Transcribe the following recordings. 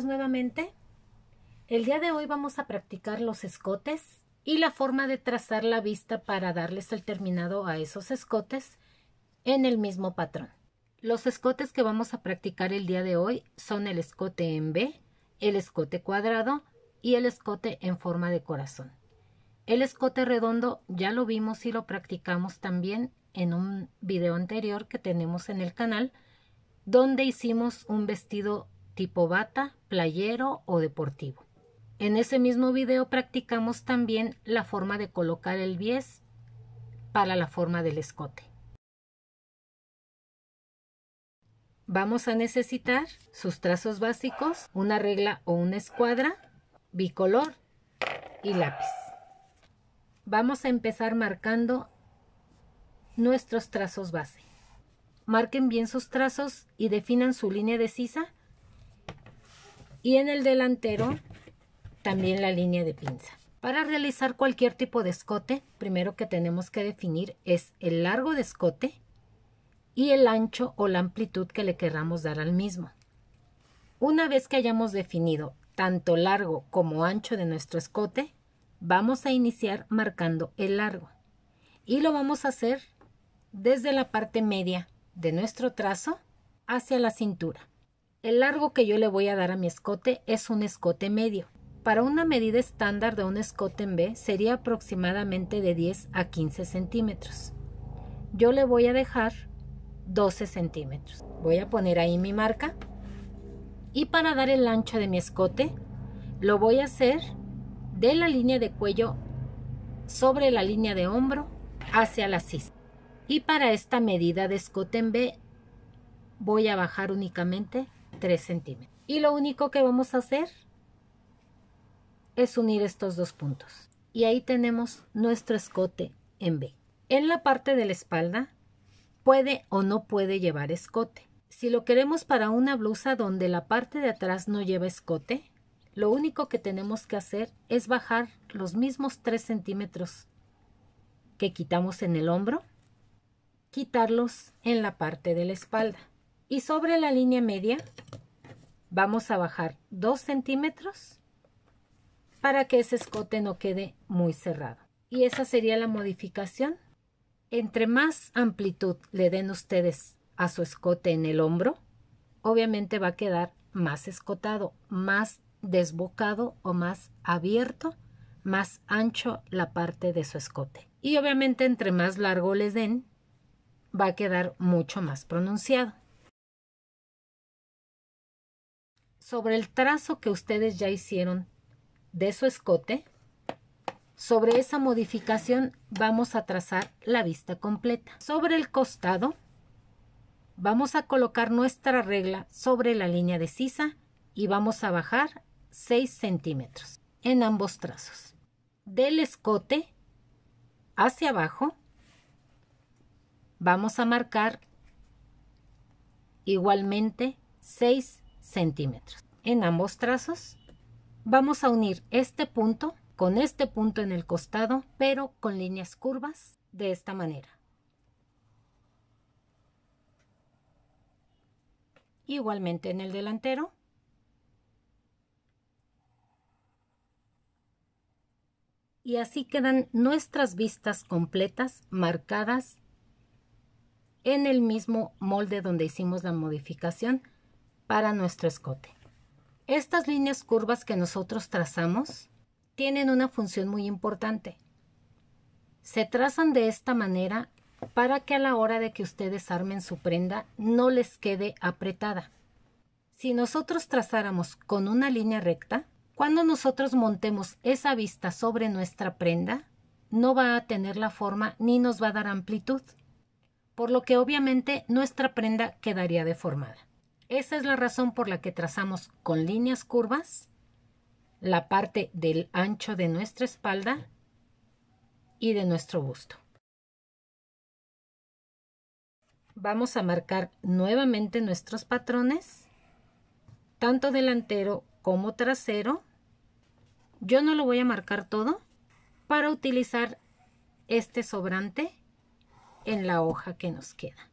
nuevamente. El día de hoy vamos a practicar los escotes y la forma de trazar la vista para darles el terminado a esos escotes en el mismo patrón. Los escotes que vamos a practicar el día de hoy son el escote en B, el escote cuadrado y el escote en forma de corazón. El escote redondo ya lo vimos y lo practicamos también en un video anterior que tenemos en el canal, donde hicimos un vestido tipo bata, playero o deportivo. En ese mismo video practicamos también la forma de colocar el bies para la forma del escote. Vamos a necesitar sus trazos básicos, una regla o una escuadra, bicolor y lápiz. Vamos a empezar marcando nuestros trazos base. Marquen bien sus trazos y definan su línea de sisa y en el delantero también la línea de pinza. Para realizar cualquier tipo de escote, primero que tenemos que definir es el largo de escote y el ancho o la amplitud que le querramos dar al mismo. Una vez que hayamos definido tanto largo como ancho de nuestro escote, vamos a iniciar marcando el largo. Y lo vamos a hacer desde la parte media de nuestro trazo hacia la cintura. El largo que yo le voy a dar a mi escote es un escote medio. Para una medida estándar de un escote en B sería aproximadamente de 10 a 15 centímetros. Yo le voy a dejar 12 centímetros. Voy a poner ahí mi marca. Y para dar el ancho de mi escote, lo voy a hacer de la línea de cuello sobre la línea de hombro hacia la sisa. Y para esta medida de escote en B, voy a bajar únicamente 3 centímetros. Y lo único que vamos a hacer es unir estos dos puntos. Y ahí tenemos nuestro escote en B. En la parte de la espalda puede o no puede llevar escote. Si lo queremos para una blusa donde la parte de atrás no lleva escote, lo único que tenemos que hacer es bajar los mismos 3 centímetros que quitamos en el hombro, quitarlos en la parte de la espalda y sobre la línea media vamos a bajar 2 centímetros para que ese escote no quede muy cerrado. Y esa sería la modificación. Entre más amplitud le den ustedes a su escote en el hombro, obviamente va a quedar más escotado, más desbocado o más abierto, más ancho la parte de su escote. Y obviamente entre más largo le den, va a quedar mucho más pronunciado. sobre el trazo que ustedes ya hicieron de su escote, sobre esa modificación vamos a trazar la vista completa. Sobre el costado vamos a colocar nuestra regla sobre la línea de sisa y vamos a bajar 6 centímetros en ambos trazos. Del escote hacia abajo vamos a marcar igualmente 6 centímetros centímetros. En ambos trazos vamos a unir este punto con este punto en el costado, pero con líneas curvas de esta manera. Igualmente en el delantero. Y así quedan nuestras vistas completas marcadas en el mismo molde donde hicimos la modificación para nuestro escote. Estas líneas curvas que nosotros trazamos tienen una función muy importante. Se trazan de esta manera para que a la hora de que ustedes armen su prenda no les quede apretada. Si nosotros trazáramos con una línea recta, cuando nosotros montemos esa vista sobre nuestra prenda, no va a tener la forma ni nos va a dar amplitud, por lo que obviamente nuestra prenda quedaría deformada. Esa es la razón por la que trazamos con líneas curvas la parte del ancho de nuestra espalda y de nuestro busto. Vamos a marcar nuevamente nuestros patrones, tanto delantero como trasero. Yo no lo voy a marcar todo para utilizar este sobrante en la hoja que nos queda.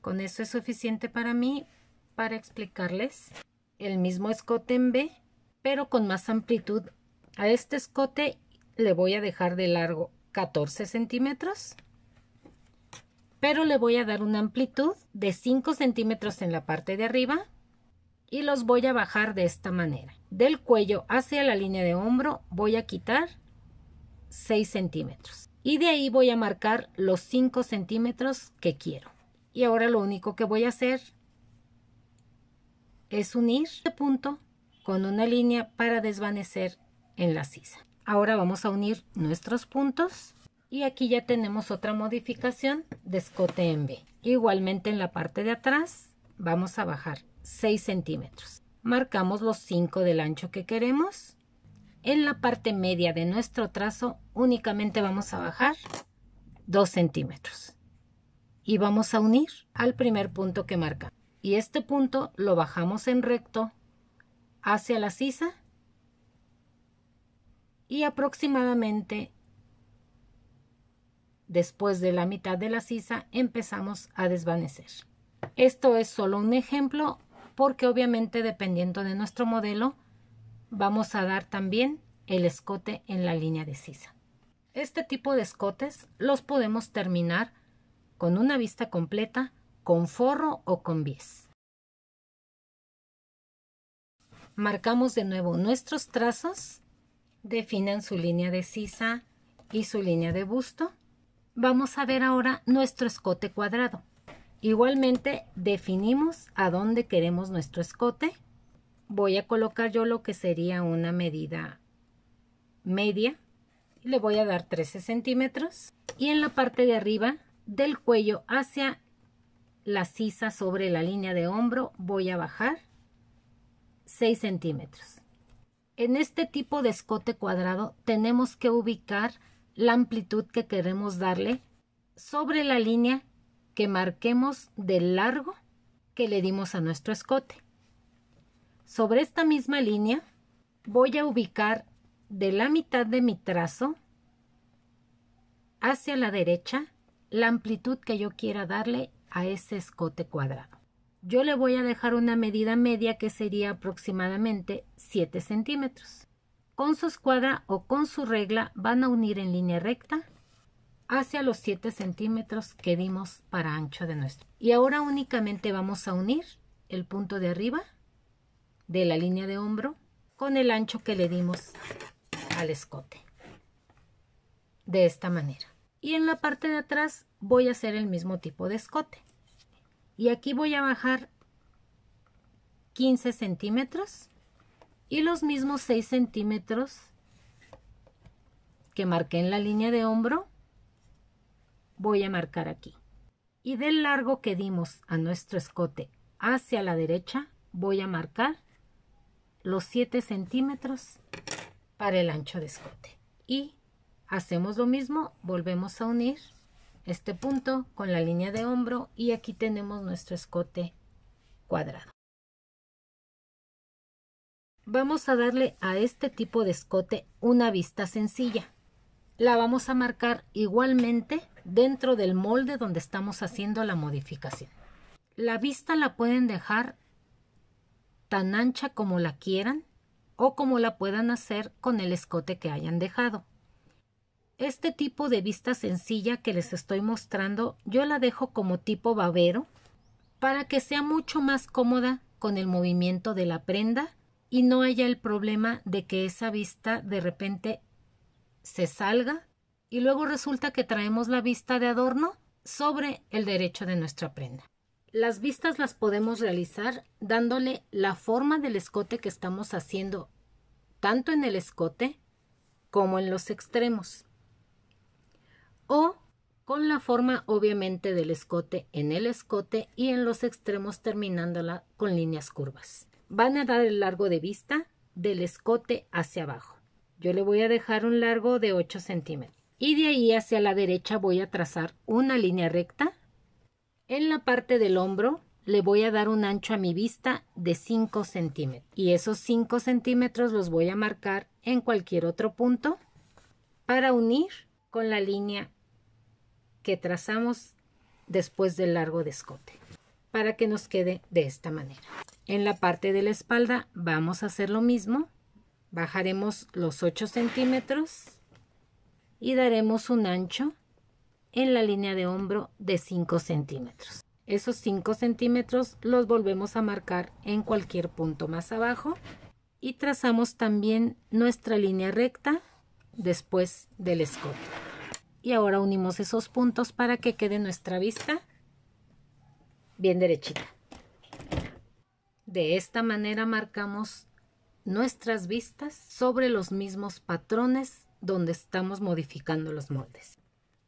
Con eso es suficiente para mí para explicarles el mismo escote en B, pero con más amplitud. A este escote le voy a dejar de largo 14 centímetros, pero le voy a dar una amplitud de 5 centímetros en la parte de arriba y los voy a bajar de esta manera. Del cuello hacia la línea de hombro voy a quitar 6 centímetros y de ahí voy a marcar los 5 centímetros que quiero. Y ahora lo único que voy a hacer es unir este punto con una línea para desvanecer en la sisa. Ahora vamos a unir nuestros puntos y aquí ya tenemos otra modificación de escote en B. Igualmente en la parte de atrás vamos a bajar 6 centímetros. Marcamos los 5 del ancho que queremos. En la parte media de nuestro trazo únicamente vamos a bajar 2 centímetros. Y vamos a unir al primer punto que marcamos y este punto lo bajamos en recto hacia la sisa y aproximadamente después de la mitad de la sisa empezamos a desvanecer. Esto es solo un ejemplo porque obviamente dependiendo de nuestro modelo vamos a dar también el escote en la línea de sisa. Este tipo de escotes los podemos terminar con una vista completa con forro o con bies. Marcamos de nuevo nuestros trazos, definan su línea de sisa y su línea de busto. Vamos a ver ahora nuestro escote cuadrado. Igualmente definimos a dónde queremos nuestro escote. Voy a colocar yo lo que sería una medida media. Le voy a dar 13 centímetros. Y en la parte de arriba del cuello hacia la sisa sobre la línea de hombro voy a bajar 6 centímetros. En este tipo de escote cuadrado tenemos que ubicar la amplitud que queremos darle sobre la línea que marquemos del largo que le dimos a nuestro escote. Sobre esta misma línea voy a ubicar de la mitad de mi trazo hacia la derecha la amplitud que yo quiera darle a ese escote cuadrado. Yo le voy a dejar una medida media que sería aproximadamente 7 centímetros. Con su escuadra o con su regla van a unir en línea recta hacia los 7 centímetros que dimos para ancho de nuestro. Y ahora únicamente vamos a unir el punto de arriba de la línea de hombro con el ancho que le dimos al escote. De esta manera. Y en la parte de atrás voy a hacer el mismo tipo de escote y aquí voy a bajar 15 centímetros y los mismos 6 centímetros que marqué en la línea de hombro voy a marcar aquí y del largo que dimos a nuestro escote hacia la derecha voy a marcar los 7 centímetros para el ancho de escote y hacemos lo mismo volvemos a unir este punto con la línea de hombro y aquí tenemos nuestro escote cuadrado. Vamos a darle a este tipo de escote una vista sencilla. La vamos a marcar igualmente dentro del molde donde estamos haciendo la modificación. La vista la pueden dejar tan ancha como la quieran o como la puedan hacer con el escote que hayan dejado este tipo de vista sencilla que les estoy mostrando yo la dejo como tipo babero para que sea mucho más cómoda con el movimiento de la prenda y no haya el problema de que esa vista de repente se salga y luego resulta que traemos la vista de adorno sobre el derecho de nuestra prenda. Las vistas las podemos realizar dándole la forma del escote que estamos haciendo tanto en el escote como en los extremos o con la forma obviamente del escote en el escote y en los extremos terminándola con líneas curvas. Van a dar el largo de vista del escote hacia abajo. Yo le voy a dejar un largo de 8 centímetros. Y de ahí hacia la derecha voy a trazar una línea recta. En la parte del hombro le voy a dar un ancho a mi vista de 5 centímetros. Y esos 5 centímetros los voy a marcar en cualquier otro punto para unir con la línea que trazamos después del largo de escote para que nos quede de esta manera. En la parte de la espalda vamos a hacer lo mismo. Bajaremos los 8 centímetros y daremos un ancho en la línea de hombro de 5 centímetros. Esos 5 centímetros los volvemos a marcar en cualquier punto más abajo y trazamos también nuestra línea recta después del escote y ahora unimos esos puntos para que quede nuestra vista bien derechita. De esta manera marcamos nuestras vistas sobre los mismos patrones donde estamos modificando los moldes.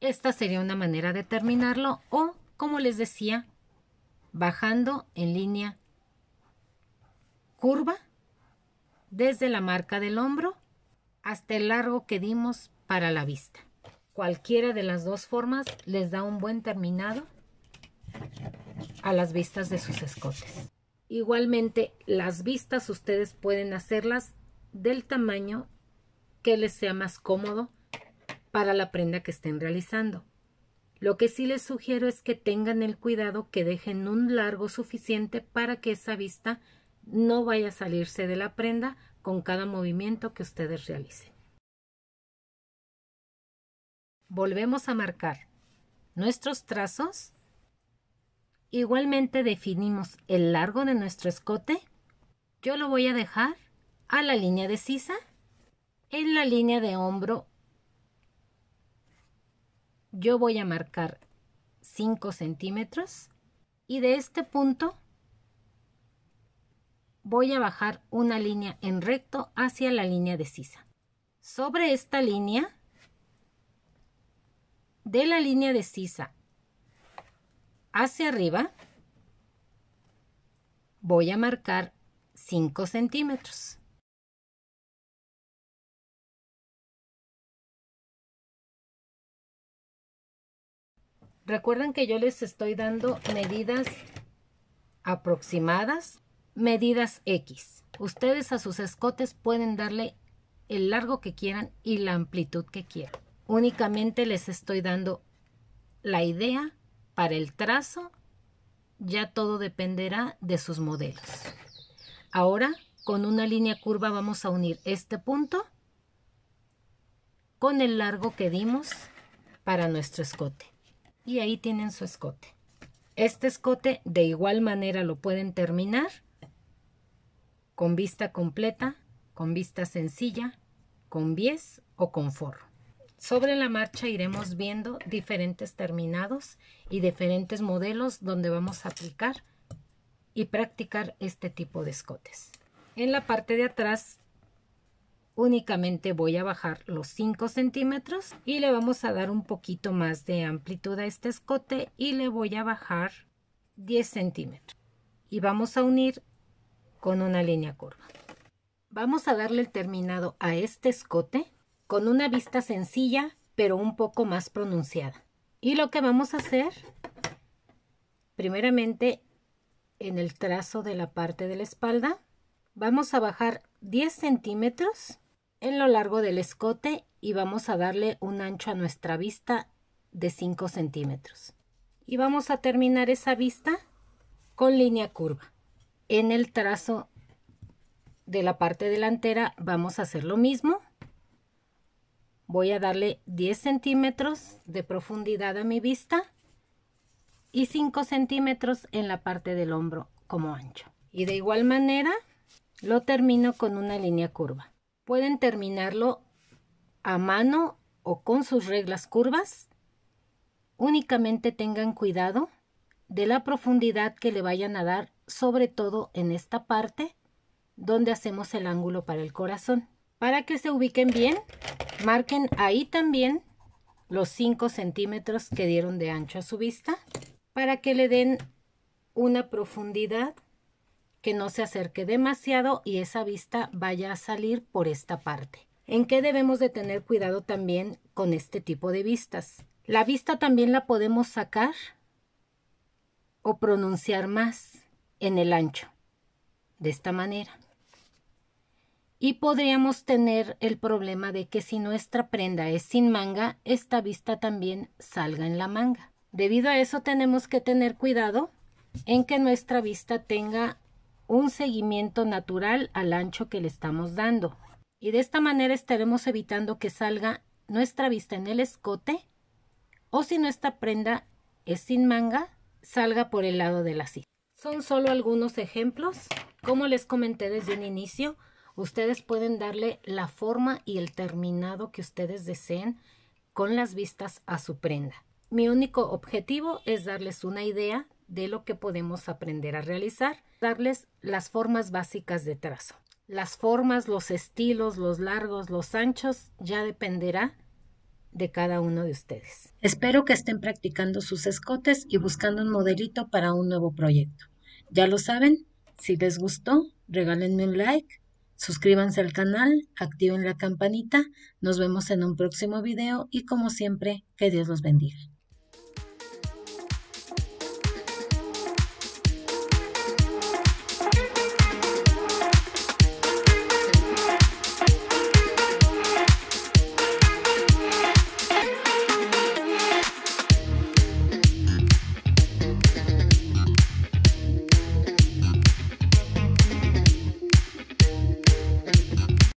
Esta sería una manera de terminarlo o, como les decía, bajando en línea curva desde la marca del hombro hasta el largo que dimos para la vista. Cualquiera de las dos formas les da un buen terminado a las vistas de sus escotes. Igualmente, las vistas ustedes pueden hacerlas del tamaño que les sea más cómodo para la prenda que estén realizando. Lo que sí les sugiero es que tengan el cuidado que dejen un largo suficiente para que esa vista no vaya a salirse de la prenda con cada movimiento que ustedes realicen volvemos a marcar nuestros trazos. Igualmente definimos el largo de nuestro escote. Yo lo voy a dejar a la línea de sisa, en la línea de hombro. Yo voy a marcar 5 centímetros y de este punto voy a bajar una línea en recto hacia la línea de sisa. Sobre esta línea de la línea de sisa hacia arriba voy a marcar 5 centímetros. Recuerden que yo les estoy dando medidas aproximadas, medidas X. Ustedes a sus escotes pueden darle el largo que quieran y la amplitud que quieran. Únicamente les estoy dando la idea para el trazo. Ya todo dependerá de sus modelos. Ahora, con una línea curva vamos a unir este punto con el largo que dimos para nuestro escote. Y ahí tienen su escote. Este escote de igual manera lo pueden terminar con vista completa, con vista sencilla, con bies o con forro. Sobre la marcha iremos viendo diferentes terminados y diferentes modelos donde vamos a aplicar y practicar este tipo de escotes. En la parte de atrás únicamente voy a bajar los 5 centímetros y le vamos a dar un poquito más de amplitud a este escote y le voy a bajar 10 centímetros y vamos a unir con una línea curva. Vamos a darle el terminado a este escote con una vista sencilla pero un poco más pronunciada. Y lo que vamos a hacer, primeramente en el trazo de la parte de la espalda, vamos a bajar 10 centímetros en lo largo del escote y vamos a darle un ancho a nuestra vista de 5 centímetros. Y vamos a terminar esa vista con línea curva. En el trazo de la parte delantera vamos a hacer lo mismo voy a darle 10 centímetros de profundidad a mi vista y 5 centímetros en la parte del hombro como ancho. Y de igual manera lo termino con una línea curva. Pueden terminarlo a mano o con sus reglas curvas. Únicamente tengan cuidado de la profundidad que le vayan a dar, sobre todo en esta parte donde hacemos el ángulo para el corazón. Para que se ubiquen bien, Marquen ahí también los 5 centímetros que dieron de ancho a su vista para que le den una profundidad que no se acerque demasiado y esa vista vaya a salir por esta parte. ¿En qué debemos de tener cuidado también con este tipo de vistas? La vista también la podemos sacar o pronunciar más en el ancho, de esta manera. Y podríamos tener el problema de que si nuestra prenda es sin manga, esta vista también salga en la manga. Debido a eso tenemos que tener cuidado en que nuestra vista tenga un seguimiento natural al ancho que le estamos dando. Y de esta manera estaremos evitando que salga nuestra vista en el escote o si nuestra prenda es sin manga, salga por el lado de la silla. Son solo algunos ejemplos. Como les comenté desde un inicio, Ustedes pueden darle la forma y el terminado que ustedes deseen con las vistas a su prenda. Mi único objetivo es darles una idea de lo que podemos aprender a realizar, darles las formas básicas de trazo. Las formas, los estilos, los largos, los anchos, ya dependerá de cada uno de ustedes. Espero que estén practicando sus escotes y buscando un modelito para un nuevo proyecto. Ya lo saben, si les gustó, regálenme un like Suscríbanse al canal, activen la campanita, nos vemos en un próximo video y como siempre, que Dios los bendiga.